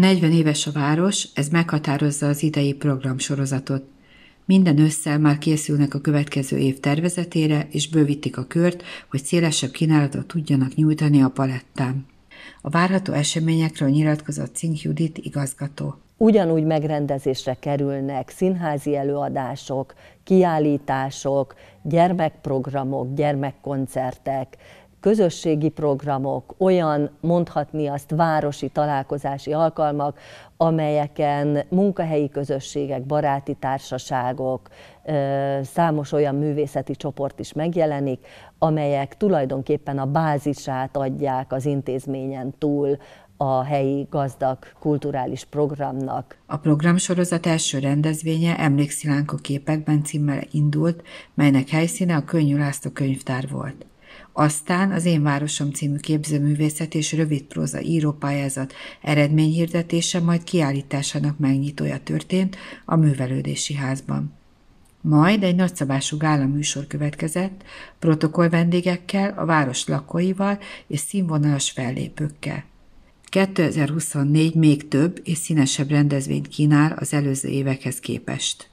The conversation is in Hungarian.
40 éves a város, ez meghatározza az idei programsorozatot. Minden ősszel már készülnek a következő év tervezetére, és bővítik a kört, hogy szélesebb kínálatot tudjanak nyújtani a palettán. A várható eseményekről nyilatkozott Cink Judit igazgató. Ugyanúgy megrendezésre kerülnek színházi előadások, kiállítások, gyermekprogramok, gyermekkoncertek, közösségi programok, olyan mondhatni azt városi találkozási alkalmak, amelyeken munkahelyi közösségek, baráti társaságok, számos olyan művészeti csoport is megjelenik, amelyek tulajdonképpen a bázisát adják az intézményen túl a helyi gazdag kulturális programnak. A programsorozat első rendezvénye Emlékszilánkok képekben címmel indult, melynek helyszíne a Könnyű László könyvtár volt. Aztán az Én Városom című képzőművészet és rövidpróza írópályázat eredményhirdetése majd kiállításának megnyitója történt a művelődési házban. Majd egy nagyszabású gála műsor következett, protokoll vendégekkel, a város lakóival és színvonalas fellépőkkel. 2024 még több és színesebb rendezvényt kínál az előző évekhez képest.